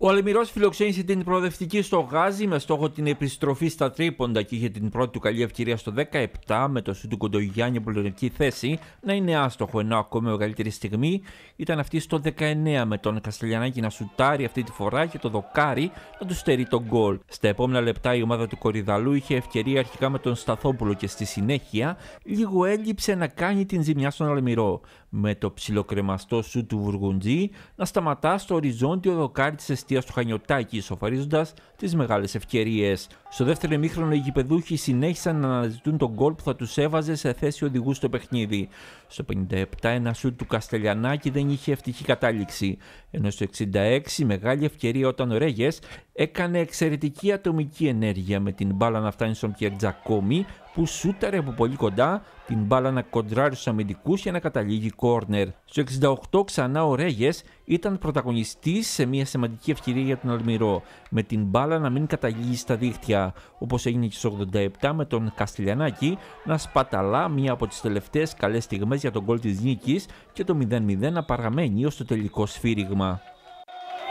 Ο Αλμυρός φιλοξένησε την προοδευτική στο Γάζι με στόχο την επιστροφή στα τρίποντα και είχε την πρώτη του καλή ευκαιρία στο 17 με το σου του Κοντογιάννη πολωνική θέση να είναι άστοχο ενώ ακόμη μεγαλύτερη στιγμή ήταν αυτή στο 19 με τον Καστελιανάκη να σουτάρει αυτή τη φορά και το δοκάρι να του στερεί τον γκολ. Στα επόμενα λεπτά η ομάδα του Κορυδαλού είχε ευκαιρία αρχικά με τον Σταθόπουλο και στη συνέχεια λίγο έλειψε να κάνει την ζημιά στον Αλμυρό με το ψιλοκρεμαστό σου του Βουργουντζή να σταματά στο οριζόντιο δοκάρι της του Χανιωτάκη ισοφαρίζοντας τις μεγάλες ευκαιρίες. Στο δεύτερο ημίχρονο, οι γηπεδούχοι συνέχισαν να αναζητούν τον γκολ που θα τους έβαζε σε θέση οδηγού στο παιχνίδι. Στο 57, ένα σουτ του Καστελιανάκη δεν είχε ευτυχή κατάληξη. Ενώ στο 66, μεγάλη ευκαιρία όταν ο Ρέγες έκανε εξαιρετική ατομική ενέργεια με την μπάλα να φτάνει στον Πιερτζακόμι, που σούταρε από πολύ κοντά την μπάλα να κοντράρει στους αμυντικούς για να καταλήγει κόρνερ. Στο 68 ξανά ο Ρέγες ήταν πρωταγωνιστής σε μια σημαντική ευκαιρία για τον Αλμυρό, με την μπάλα να μην καταλήγει στα δίχτυα, όπως έγινε και στο 87 με τον Καστηλιανάκη να σπαταλά μια από τις τελευταίες καλές στιγμές για τον κόλ της νίκης και το 0-0 να παραμένει ως το τελικό σφύριγμα.